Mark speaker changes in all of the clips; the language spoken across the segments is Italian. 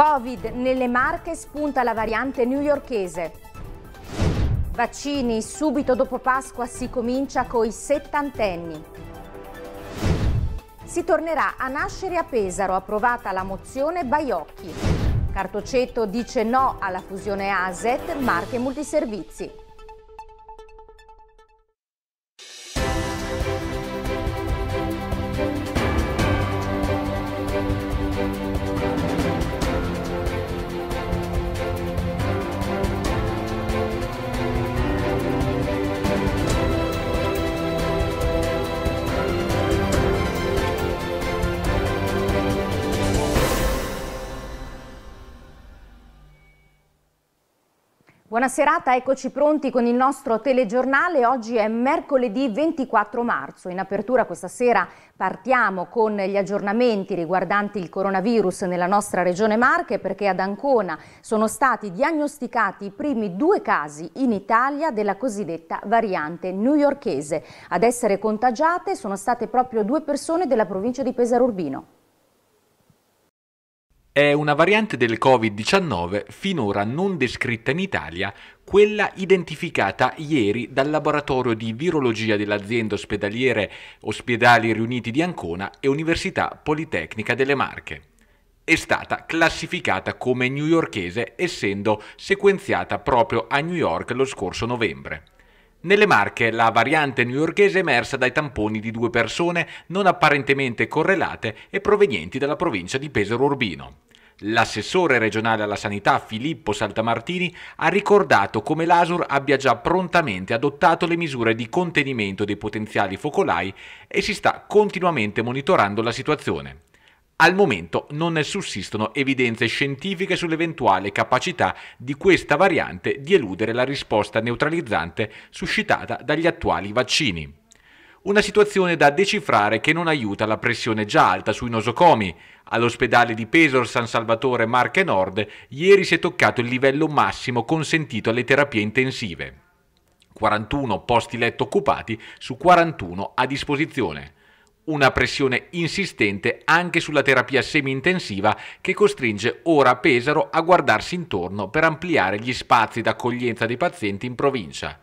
Speaker 1: Covid nelle Marche spunta la variante newyorkese. Vaccini subito dopo Pasqua si comincia coi settantenni. Si tornerà a nascere a Pesaro, approvata la mozione Baiocchi. Cartoceto dice no alla fusione ASET, Marche Multiservizi. Buona serata, eccoci pronti con il nostro telegiornale. Oggi è mercoledì 24 marzo. In apertura questa sera partiamo con gli aggiornamenti riguardanti il coronavirus nella nostra regione Marche perché ad Ancona sono stati diagnosticati i primi due casi in Italia della cosiddetta variante newyorkese. Ad essere contagiate sono state proprio due persone della provincia di Pesaro Urbino.
Speaker 2: È una variante del Covid-19 finora non descritta in Italia, quella identificata ieri dal laboratorio di virologia dell'azienda ospedaliere Ospedali Riuniti di Ancona e Università Politecnica delle Marche. È stata classificata come newyorkese essendo sequenziata proprio a New York lo scorso novembre. Nelle Marche la variante newyorkese è emersa dai tamponi di due persone non apparentemente correlate e provenienti dalla provincia di Pesaro Urbino. L'assessore regionale alla sanità Filippo Saltamartini ha ricordato come l'Asur abbia già prontamente adottato le misure di contenimento dei potenziali focolai e si sta continuamente monitorando la situazione. Al momento non sussistono evidenze scientifiche sull'eventuale capacità di questa variante di eludere la risposta neutralizzante suscitata dagli attuali vaccini. Una situazione da decifrare che non aiuta la pressione già alta sui nosocomi, All'ospedale di Pesor San Salvatore Marche Nord ieri si è toccato il livello massimo consentito alle terapie intensive. 41 posti letto occupati su 41 a disposizione una pressione insistente anche sulla terapia semi-intensiva che costringe ora Pesaro a guardarsi intorno per ampliare gli spazi d'accoglienza dei pazienti in provincia.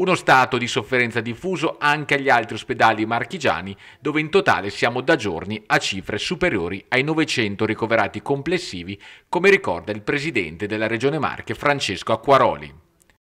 Speaker 2: Uno stato di sofferenza diffuso anche agli altri ospedali marchigiani, dove in totale siamo da giorni a cifre superiori ai 900 ricoverati complessivi, come ricorda il presidente della Regione Marche Francesco Acquaroli.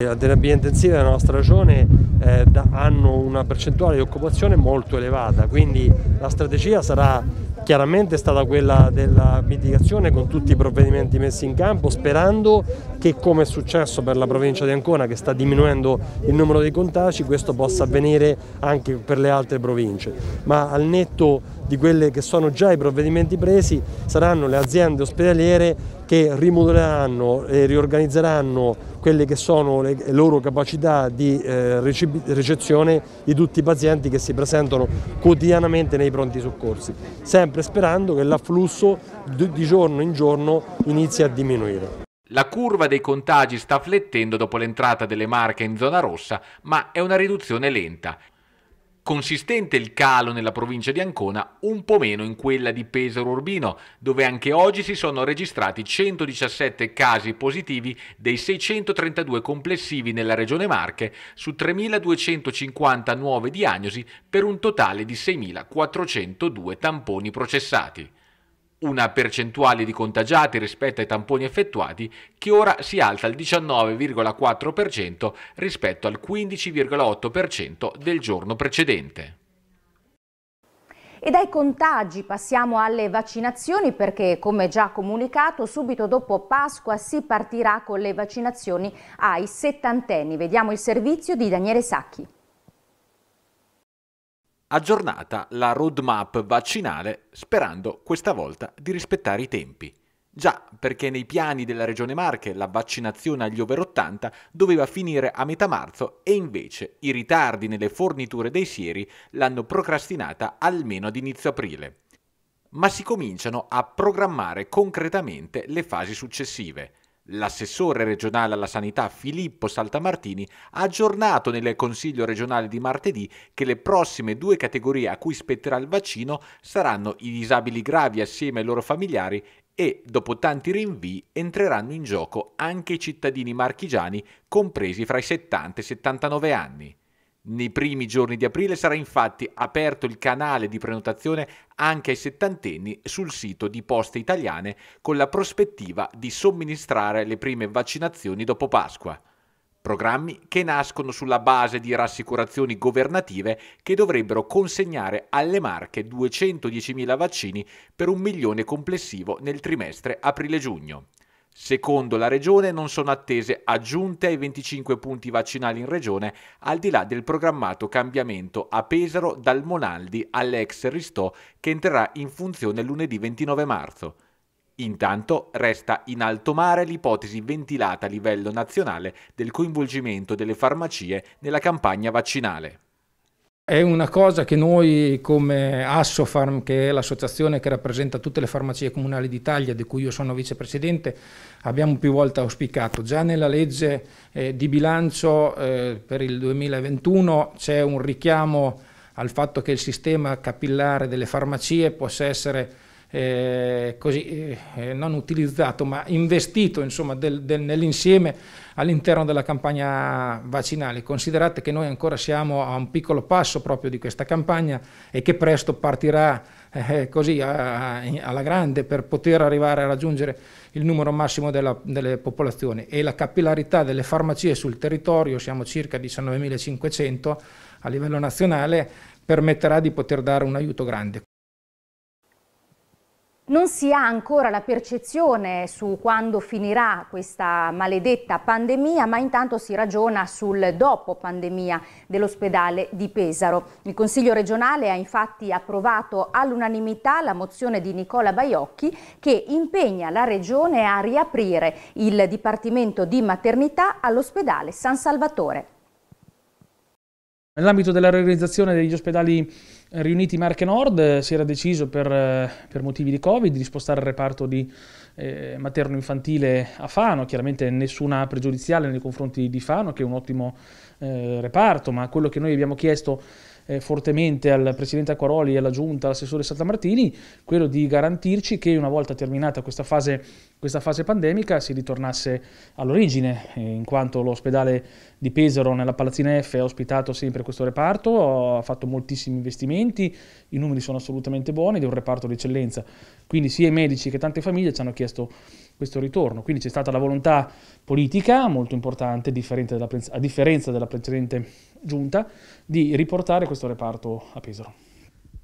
Speaker 3: La terapia intensiva nella nostra regione eh, hanno una percentuale di occupazione molto elevata, quindi la strategia sarà chiaramente è stata quella della mitigazione con tutti i provvedimenti messi in campo, sperando che come è successo per la provincia di Ancona che sta diminuendo il numero dei contagi, questo possa avvenire anche per le altre province. Ma al netto di quelli che sono già i provvedimenti presi saranno le aziende ospedaliere che rimuoveranno e riorganizzeranno quelle che sono le loro capacità di eh, ricezione di tutti i pazienti che si presentano quotidianamente nei pronti soccorsi. Sempre sempre sperando che l'afflusso di giorno in giorno inizi a diminuire.
Speaker 2: La curva dei contagi sta flettendo dopo l'entrata delle Marche in zona rossa, ma è una riduzione lenta. Consistente il calo nella provincia di Ancona, un po' meno in quella di Pesaro Urbino, dove anche oggi si sono registrati 117 casi positivi dei 632 complessivi nella regione Marche su 3.259 diagnosi per un totale di 6.402 tamponi processati una percentuale di contagiati rispetto ai tamponi effettuati che ora si alza al 19,4% rispetto al 15,8% del giorno precedente.
Speaker 1: E dai contagi passiamo alle vaccinazioni perché, come già comunicato, subito dopo Pasqua si partirà con le vaccinazioni ai settantenni. Vediamo il servizio di Daniele Sacchi
Speaker 2: aggiornata la roadmap vaccinale sperando questa volta di rispettare i tempi. Già, perché nei piani della Regione Marche la vaccinazione agli over 80 doveva finire a metà marzo e invece i ritardi nelle forniture dei sieri l'hanno procrastinata almeno ad inizio aprile. Ma si cominciano a programmare concretamente le fasi successive. L'assessore regionale alla sanità Filippo Saltamartini ha aggiornato nel Consiglio regionale di martedì che le prossime due categorie a cui spetterà il vaccino saranno i disabili gravi assieme ai loro familiari e, dopo tanti rinvii, entreranno in gioco anche i cittadini marchigiani compresi fra i 70 e i 79 anni. Nei primi giorni di aprile sarà infatti aperto il canale di prenotazione anche ai settantenni sul sito di Poste Italiane con la prospettiva di somministrare le prime vaccinazioni dopo Pasqua. Programmi che nascono sulla base di rassicurazioni governative che dovrebbero consegnare alle marche 210.000 vaccini per un milione complessivo nel trimestre aprile-giugno. Secondo la Regione non sono attese aggiunte ai 25 punti vaccinali in Regione, al di là del programmato cambiamento a Pesaro dal Monaldi all'ex Ristò che entrerà in funzione lunedì 29 marzo. Intanto resta in alto mare l'ipotesi ventilata a livello nazionale del coinvolgimento delle farmacie nella campagna vaccinale. È una cosa che noi come Assofarm, che è l'associazione che rappresenta tutte le farmacie comunali d'Italia, di cui io sono vicepresidente, abbiamo più volte auspicato. Già nella legge eh, di bilancio eh, per il 2021 c'è un richiamo al fatto che il sistema capillare delle farmacie possa essere eh, così, eh, eh, non utilizzato ma investito insomma, del, del, nell'insieme all'interno della campagna vaccinale. Considerate che noi ancora siamo a un piccolo passo proprio di questa campagna e che presto partirà eh, eh così a, a, alla grande per poter arrivare a raggiungere il numero massimo della, delle popolazioni e la capillarità delle farmacie sul territorio, siamo circa 19.500 a livello nazionale, permetterà di poter dare un aiuto grande.
Speaker 1: Non si ha ancora la percezione su quando finirà questa maledetta pandemia, ma intanto si ragiona sul dopo pandemia dell'ospedale di Pesaro. Il Consiglio regionale ha infatti approvato all'unanimità la mozione di Nicola Baiocchi che impegna la Regione a riaprire il Dipartimento di Maternità all'ospedale San Salvatore.
Speaker 4: Nell'ambito della realizzazione degli ospedali eh, riuniti Marche Nord eh, si era deciso per, eh, per motivi di Covid di spostare il reparto di eh, materno infantile a Fano, chiaramente nessuna pregiudiziale nei confronti di Fano che è un ottimo eh, reparto, ma quello che noi abbiamo chiesto eh, fortemente al Presidente Acquaroli, e alla Giunta, all'assessore Saltamartini, quello di garantirci che una volta terminata questa fase, questa fase pandemica si ritornasse all'origine, in quanto l'ospedale di Pesaro nella Palazzina F ha ospitato sempre questo reparto, ha fatto moltissimi investimenti, i numeri sono assolutamente buoni ed è un reparto d'eccellenza. Quindi sia i medici che tante famiglie ci hanno chiesto questo ritorno. Quindi c'è stata la volontà politica molto importante, della, a differenza della precedente giunta, di riportare questo reparto a Pesaro.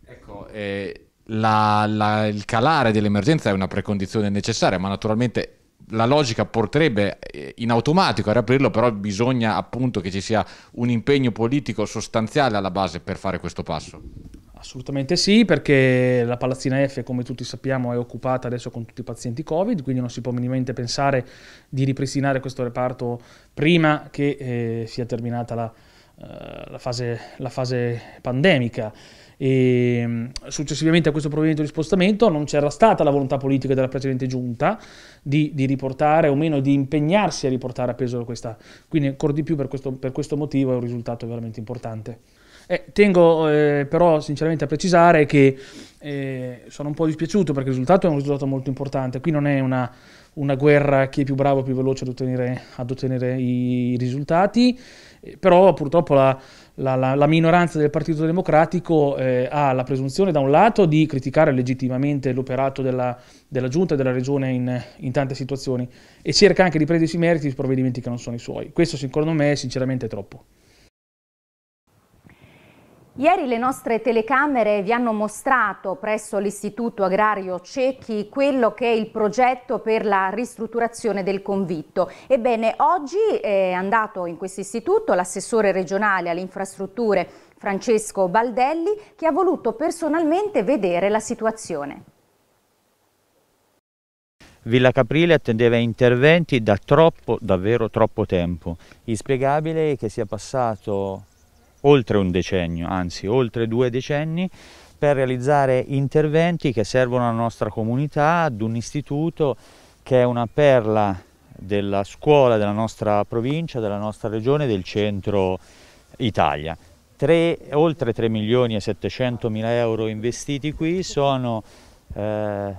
Speaker 4: Ecco,
Speaker 2: eh, la, la, il calare dell'emergenza è una precondizione necessaria, ma naturalmente la logica porterebbe eh, in automatico a riaprirlo, però bisogna appunto che ci sia un impegno politico sostanziale alla base per fare questo passo.
Speaker 4: Assolutamente sì, perché la palazzina F, come tutti sappiamo, è occupata adesso con tutti i pazienti Covid, quindi non si può minimamente pensare di ripristinare questo reparto prima che eh, sia terminata la, eh, la, fase, la fase pandemica. E ehm, successivamente a questo provvedimento di spostamento non c'era stata la volontà politica della precedente giunta di, di, riportare o meno di impegnarsi a riportare a peso questa. Quindi ancora di più per questo, per questo motivo è un risultato veramente importante. Eh, tengo eh, però sinceramente a precisare che eh, sono un po' dispiaciuto perché il risultato è un risultato molto importante. Qui non è una, una guerra chi è più bravo o più veloce ad ottenere, ad ottenere i risultati, eh, però purtroppo la, la, la, la, minoranza del Partito Democratico eh, ha la presunzione da un lato di criticare legittimamente l'operato della, della Giunta e della Regione in, in, tante situazioni e cerca anche di prendersi i meriti di provvedimenti che non sono i suoi. Questo secondo me sinceramente è troppo.
Speaker 1: Ieri le nostre telecamere vi hanno mostrato presso l'Istituto Agrario Cecchi quello che è il progetto per la ristrutturazione del convitto. Ebbene, oggi è andato in questo istituto l'assessore regionale alle infrastrutture Francesco Baldelli che ha voluto personalmente vedere la situazione.
Speaker 3: Villa Caprile attendeva interventi da troppo, davvero troppo tempo. Inspiegabile che sia passato oltre un decennio, anzi oltre due decenni, per realizzare interventi che servono alla nostra comunità, ad un istituto che è una perla della scuola della nostra provincia, della nostra regione, del centro Italia. Tre, oltre 3 milioni e 700 mila euro investiti qui sono eh,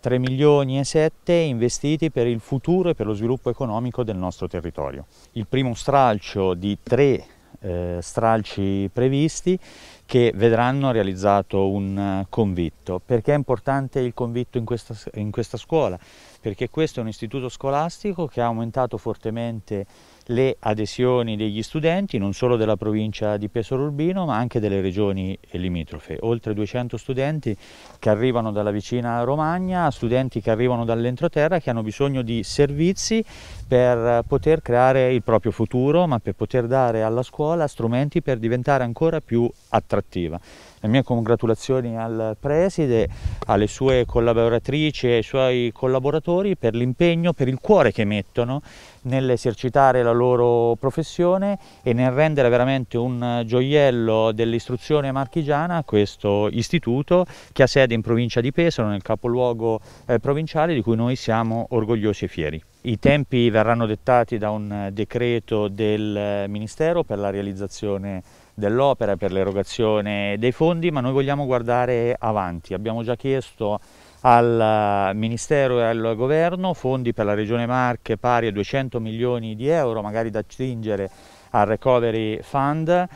Speaker 3: 3 milioni e 7 investiti per il futuro e per lo sviluppo economico del nostro territorio. Il primo stralcio di tre eh, stralci previsti che vedranno realizzato un eh, convitto. Perché è importante il convitto in questa, in questa scuola? Perché questo è un istituto scolastico che ha aumentato fortemente le adesioni degli studenti non solo della provincia di Pesaro Urbino ma anche delle regioni limitrofe, oltre 200 studenti che arrivano dalla vicina Romagna, studenti che arrivano dall'entroterra che hanno bisogno di servizi per poter creare il proprio futuro ma per poter dare alla scuola strumenti per diventare ancora più attrattiva. Le mie congratulazioni al preside, alle sue collaboratrici e ai suoi collaboratori per l'impegno, per il cuore che mettono nell'esercitare la loro professione e nel rendere veramente un gioiello dell'istruzione marchigiana questo istituto che ha sede in provincia di Pesaro, nel capoluogo eh, provinciale di cui noi siamo orgogliosi e fieri. I tempi verranno dettati da un decreto del eh, Ministero per la realizzazione dell'opera, per l'erogazione dei fondi, ma noi vogliamo guardare avanti. Abbiamo già chiesto al eh, Ministero e al Governo, fondi per la Regione Marche pari a 200 milioni di euro, magari da attingere al Recovery Fund,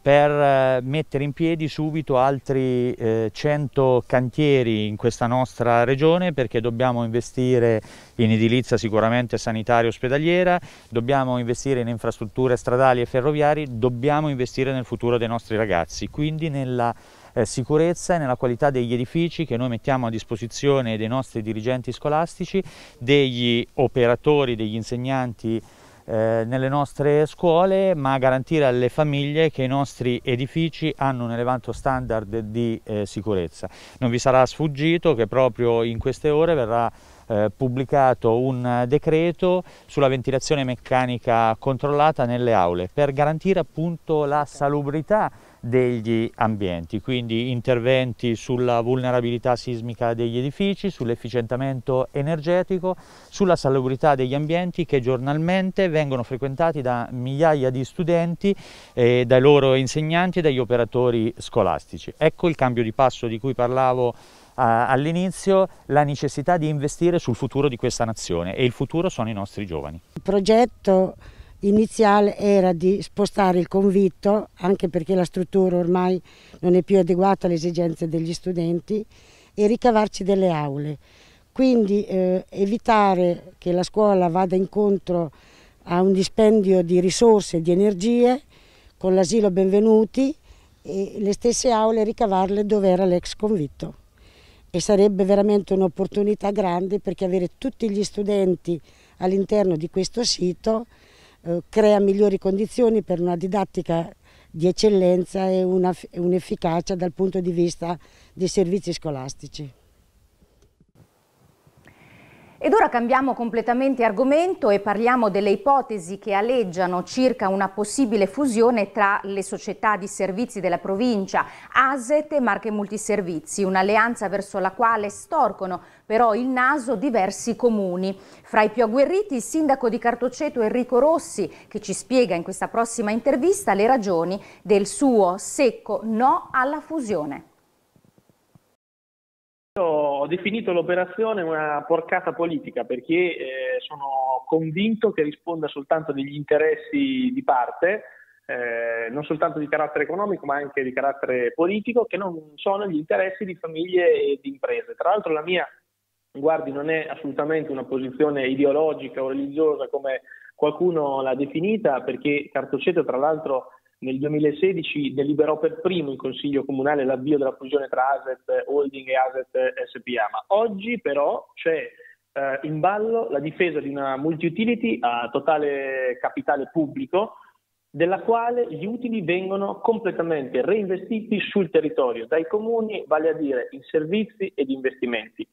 Speaker 3: per eh, mettere in piedi subito altri eh, 100 cantieri in questa nostra regione perché dobbiamo investire in edilizia sicuramente sanitaria e ospedaliera, dobbiamo investire in infrastrutture stradali e ferroviarie, dobbiamo investire nel futuro dei nostri ragazzi, quindi nella eh, sicurezza e nella qualità degli edifici che noi mettiamo a disposizione dei nostri dirigenti scolastici, degli operatori, degli insegnanti eh, nelle nostre scuole, ma garantire alle famiglie che i nostri edifici hanno un elevato standard di eh, sicurezza. Non vi sarà sfuggito che proprio in queste ore verrà eh, pubblicato un decreto sulla ventilazione meccanica controllata nelle aule per garantire appunto la salubrità degli ambienti, quindi interventi sulla vulnerabilità sismica degli edifici, sull'efficientamento energetico, sulla salubrità degli ambienti che giornalmente vengono frequentati da migliaia di studenti, eh, dai loro insegnanti e dagli operatori scolastici. Ecco il cambio di passo di cui parlavo eh, all'inizio la necessità di investire sul futuro di questa nazione e il futuro sono i nostri giovani.
Speaker 1: Il progetto iniziale era di spostare il convitto, anche perché la struttura ormai non è più adeguata alle esigenze degli studenti, e ricavarci delle aule. Quindi eh, evitare che la scuola vada incontro a un dispendio di risorse e di energie con l'asilo Benvenuti e le stesse aule ricavarle dove era l'ex convitto. E sarebbe veramente un'opportunità grande perché avere tutti gli studenti all'interno di questo sito eh, crea migliori condizioni per una didattica di eccellenza e un'efficacia dal punto di vista dei servizi scolastici. Ed ora cambiamo completamente argomento e parliamo delle ipotesi che aleggiano circa una possibile fusione tra le società di servizi della provincia, ASET e Marche Multiservizi, un'alleanza verso la quale storcono però il naso diversi comuni. Fra i più agguerriti il sindaco di Cartoceto Enrico Rossi che ci spiega in questa prossima intervista le ragioni del suo secco no alla fusione.
Speaker 5: Io ho definito l'operazione una porcata politica perché eh, sono convinto che risponda soltanto degli interessi di parte, eh, non soltanto di carattere economico ma anche di carattere politico, che non sono gli interessi di famiglie e di imprese. Tra l'altro la mia, guardi, non è assolutamente una posizione ideologica o religiosa come qualcuno l'ha definita, perché Cartoceto tra l'altro nel 2016 deliberò per primo il Consiglio Comunale l'avvio della fusione tra Aset Holding e Aset SPA, ma oggi però c'è eh, in ballo la difesa di una multi-utility a totale capitale pubblico della quale gli utili vengono completamente reinvestiti sul territorio dai comuni, vale a dire in servizi ed investimenti.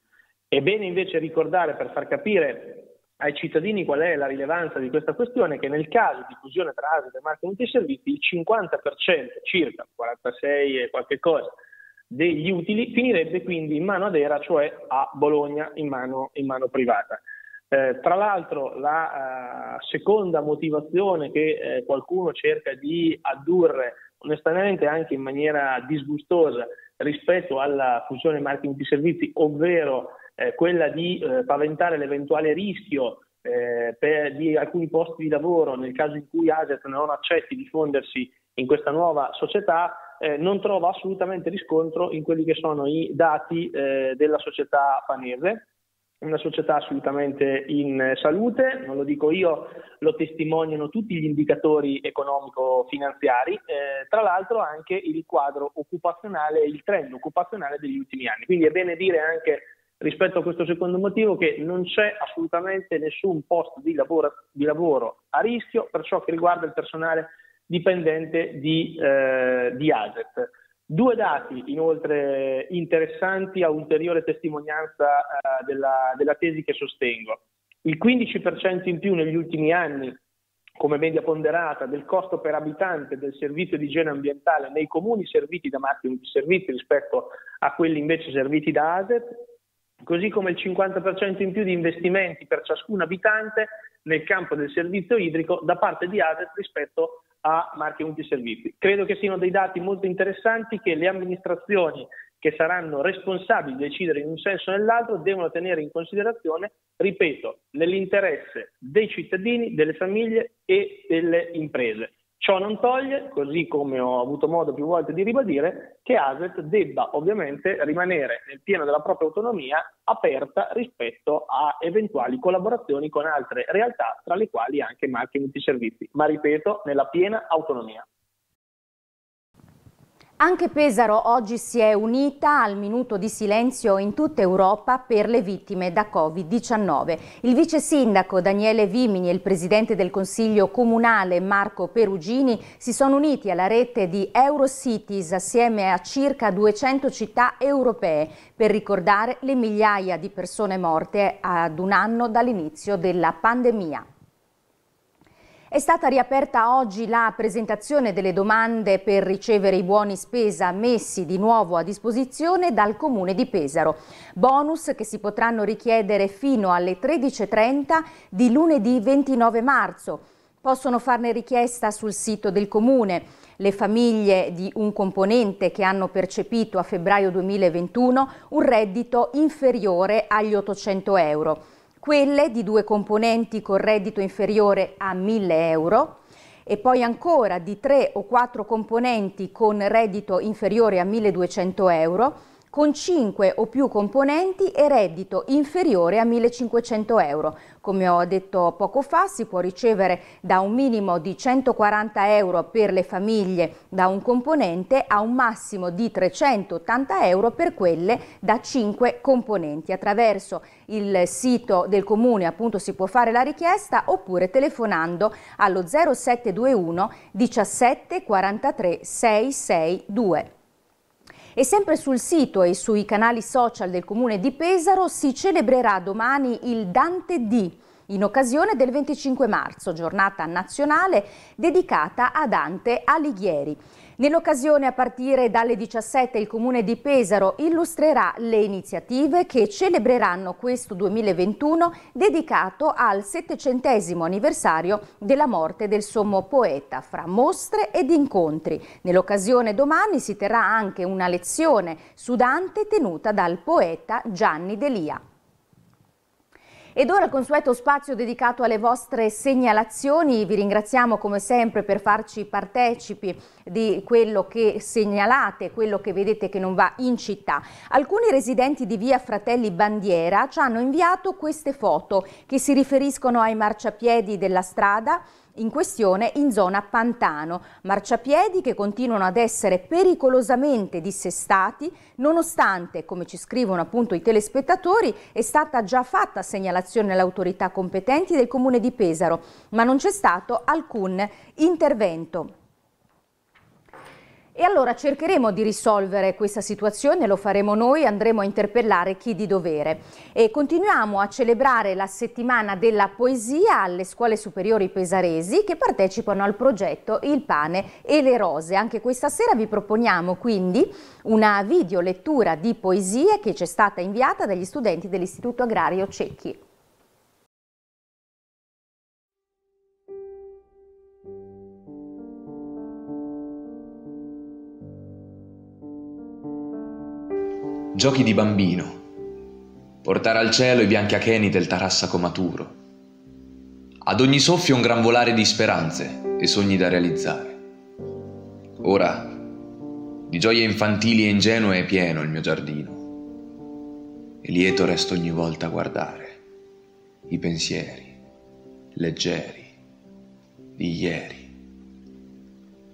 Speaker 5: È bene invece ricordare per far capire ai cittadini qual è la rilevanza di questa questione, che nel caso di fusione tra ASL e marketing dei servizi, il 50% circa, 46 e qualche cosa, degli utili finirebbe quindi in mano ad ERA, cioè a Bologna, in mano, in mano privata. Eh, tra l'altro la uh, seconda motivazione che eh, qualcuno cerca di addurre, onestamente anche in maniera disgustosa, rispetto alla fusione marketing di servizi, ovvero eh, quella di eh, paventare l'eventuale rischio eh, per, di alcuni posti di lavoro nel caso in cui Aset non accetti di fondersi in questa nuova società, eh, non trova assolutamente riscontro in quelli che sono i dati eh, della società panese una società assolutamente in eh, salute, non lo dico io, lo testimoniano tutti gli indicatori economico-finanziari, eh, tra l'altro anche il quadro occupazionale e il trend occupazionale degli ultimi anni. Quindi è bene dire anche rispetto a questo secondo motivo che non c'è assolutamente nessun posto di lavoro, di lavoro a rischio per ciò che riguarda il personale dipendente di, eh, di AGET. Due dati inoltre interessanti a ulteriore testimonianza eh, della, della tesi che sostengo. Il 15% in più negli ultimi anni come media ponderata del costo per abitante del servizio di igiene ambientale nei comuni serviti da marketing di servizi rispetto a quelli invece serviti da ASET così come il 50% in più di investimenti per ciascun abitante nel campo del servizio idrico da parte di ASET rispetto a marchi multiservizi. Credo che siano dei dati molto interessanti che le amministrazioni che saranno responsabili di decidere in un senso o nell'altro devono tenere in considerazione, ripeto, nell'interesse dei cittadini, delle famiglie e delle imprese. Ciò non toglie, così come ho avuto modo più volte di ribadire, che ASET debba ovviamente rimanere nel pieno della propria autonomia aperta rispetto a eventuali collaborazioni con altre realtà, tra le quali anche marketing di servizi, ma ripeto, nella piena autonomia.
Speaker 1: Anche Pesaro oggi si è unita al minuto di silenzio in tutta Europa per le vittime da Covid-19. Il vice sindaco Daniele Vimini e il presidente del Consiglio Comunale Marco Perugini si sono uniti alla rete di Eurocities assieme a circa 200 città europee per ricordare le migliaia di persone morte ad un anno dall'inizio della pandemia. È stata riaperta oggi la presentazione delle domande per ricevere i buoni spesa messi di nuovo a disposizione dal Comune di Pesaro. Bonus che si potranno richiedere fino alle 13.30 di lunedì 29 marzo. Possono farne richiesta sul sito del Comune. Le famiglie di un componente che hanno percepito a febbraio 2021 un reddito inferiore agli 800 euro quelle di due componenti con reddito inferiore a 1000 euro e poi ancora di tre o quattro componenti con reddito inferiore a 1200 euro con 5 o più componenti e reddito inferiore a 1.500 euro. Come ho detto poco fa, si può ricevere da un minimo di 140 euro per le famiglie da un componente a un massimo di 380 euro per quelle da 5 componenti. Attraverso il sito del comune appunto si può fare la richiesta oppure telefonando allo 0721 17 43 662. E sempre sul sito e sui canali social del comune di Pesaro si celebrerà domani il Dante D in occasione del 25 marzo, giornata nazionale dedicata a Dante Alighieri. Nell'occasione a partire dalle 17 il Comune di Pesaro illustrerà le iniziative che celebreranno questo 2021 dedicato al settecentesimo anniversario della morte del sommo poeta fra mostre ed incontri. Nell'occasione domani si terrà anche una lezione su Dante tenuta dal poeta Gianni Delia. Ed ora il consueto spazio dedicato alle vostre segnalazioni, vi ringraziamo come sempre per farci partecipi di quello che segnalate, quello che vedete che non va in città. Alcuni residenti di via Fratelli Bandiera ci hanno inviato queste foto che si riferiscono ai marciapiedi della strada, in questione in zona Pantano, marciapiedi che continuano ad essere pericolosamente dissestati nonostante, come ci scrivono appunto i telespettatori, è stata già fatta segnalazione alle autorità competenti del comune di Pesaro, ma non c'è stato alcun intervento. E allora cercheremo di risolvere questa situazione, lo faremo noi, andremo a interpellare chi di dovere. E continuiamo a celebrare la settimana della poesia alle scuole superiori pesaresi che partecipano al progetto Il pane e le rose. Anche questa sera vi proponiamo quindi una video lettura di poesie che ci è stata inviata dagli studenti dell'Istituto Agrario Cecchi.
Speaker 2: Giochi di bambino. Portare al cielo i bianchi acheni del Tarassaco maturo. Ad ogni soffio un gran volare di speranze e sogni da realizzare. Ora, di gioie infantili e ingenue è pieno il mio giardino. E lieto resto ogni volta a guardare i pensieri leggeri di ieri,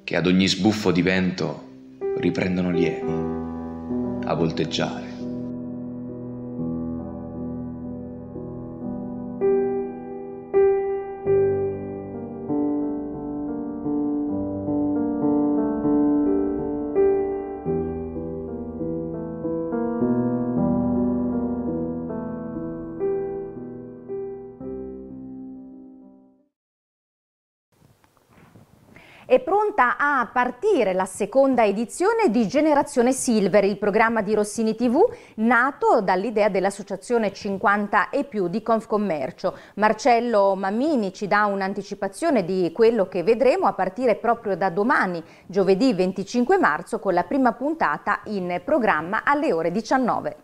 Speaker 2: che ad ogni sbuffo di vento riprendono lievi a volteggiare.
Speaker 1: pronta a partire la seconda edizione di Generazione Silver, il programma di Rossini TV nato dall'idea dell'associazione 50 e più di Confcommercio. Marcello Mammini ci dà un'anticipazione di quello che vedremo a partire proprio da domani, giovedì 25 marzo, con la prima puntata in programma alle ore 19.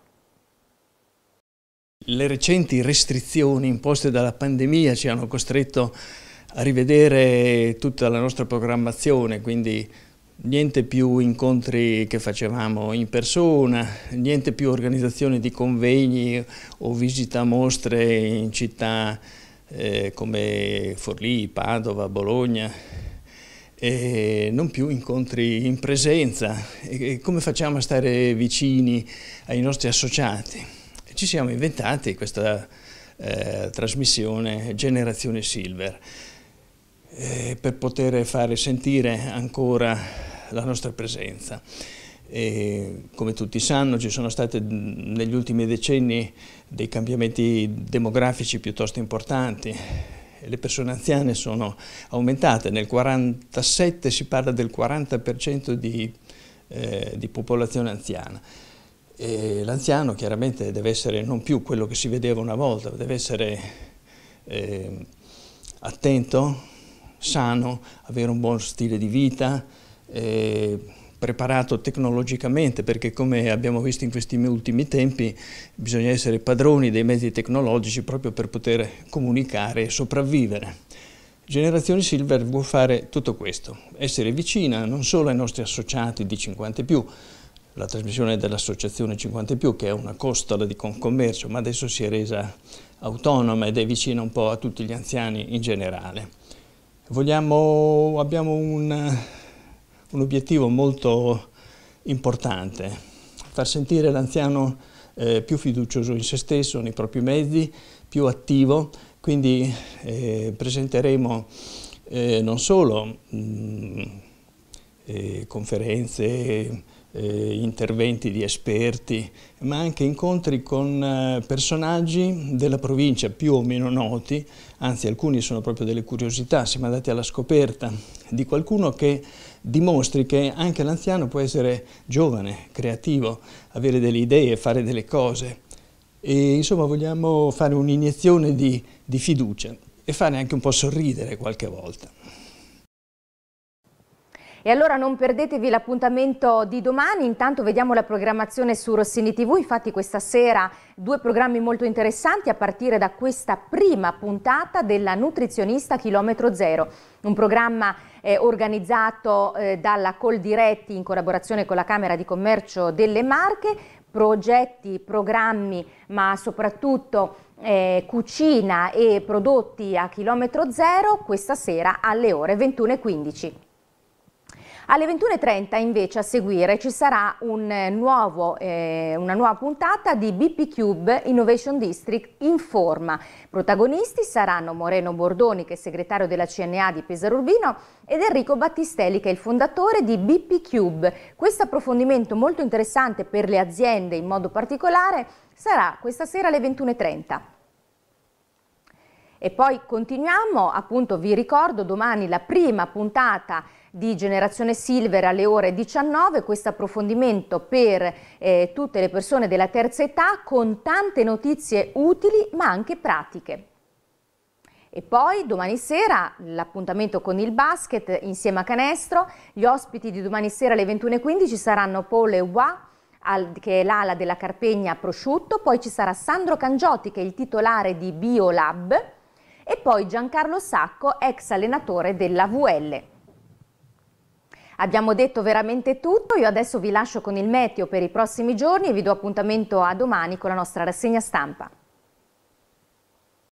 Speaker 6: Le recenti restrizioni imposte dalla pandemia ci hanno costretto a rivedere tutta la nostra programmazione, quindi niente più incontri che facevamo in persona, niente più organizzazione di convegni o visita a mostre in città eh, come Forlì, Padova, Bologna, e non più incontri in presenza. E come facciamo a stare vicini ai nostri associati? Ci siamo inventati questa eh, trasmissione Generazione Silver eh, per poter fare sentire ancora la nostra presenza. E, come tutti sanno ci sono stati mm, negli ultimi decenni dei cambiamenti demografici piuttosto importanti, le persone anziane sono aumentate, nel 1947 si parla del 40% di, eh, di, popolazione anziana. L'anziano chiaramente deve essere non più quello che si vedeva una volta, deve essere eh, attento sano, avere un buon stile di vita, eh, preparato tecnologicamente, perché come abbiamo visto in questi ultimi tempi bisogna essere padroni dei mezzi tecnologici proprio per poter comunicare e sopravvivere. Generazione Silver vuole fare tutto questo, essere vicina non solo ai nostri associati di 50 più, la trasmissione dell'associazione 50 più che è una costola di Concommercio ma adesso si è resa autonoma ed è vicina un po' a tutti gli anziani in generale. Vogliamo, abbiamo un, un, obiettivo molto importante, far sentire l'anziano eh, più fiducioso in se stesso, nei propri mezzi, più attivo, quindi eh, presenteremo eh, non solo mh, mm, eh, conferenze, eh, interventi di esperti, ma anche incontri con eh, personaggi della provincia più o meno noti, anzi alcuni sono proprio delle curiosità, siamo andati alla scoperta di qualcuno che dimostri che anche l'anziano può essere giovane, creativo, avere delle idee, fare delle cose. E insomma vogliamo fare un'iniezione di, di fiducia e fare anche un po' sorridere qualche volta.
Speaker 1: E allora non perdetevi l'appuntamento di domani, intanto vediamo la programmazione su Rossini TV, infatti questa sera due programmi molto interessanti a partire da questa prima puntata della nutrizionista chilometro zero, un programma eh, organizzato eh, dalla Coldiretti in collaborazione con la Camera di Commercio delle Marche, progetti, programmi, ma soprattutto eh, cucina e prodotti a chilometro zero questa sera alle ore 21.15. Alle 21.30 invece a seguire ci sarà un eh, nuovo, eh, una nuova puntata di BP Cube Innovation District in forma. Protagonisti saranno Moreno Bordoni che è segretario della CNA di Pesaro Urbino ed Enrico Battistelli che è il fondatore di BP Cube. Questo approfondimento molto interessante per le aziende in modo particolare sarà questa sera alle 21.30. E poi continuiamo, appunto vi ricordo domani la prima puntata di Generazione Silver alle ore 19, questo approfondimento per eh, tutte le persone della terza età con tante notizie utili ma anche pratiche. E poi domani sera l'appuntamento con il basket insieme a Canestro. Gli ospiti di domani sera alle 21.15 saranno Paul Ewa, che è l'ala della Carpegna Prosciutto, poi ci sarà Sandro Cangiotti che è il titolare di Biolab e poi Giancarlo Sacco, ex allenatore della VL. Abbiamo detto veramente tutto, io adesso vi lascio con il meteo per i prossimi giorni e vi do appuntamento a domani con la nostra rassegna stampa.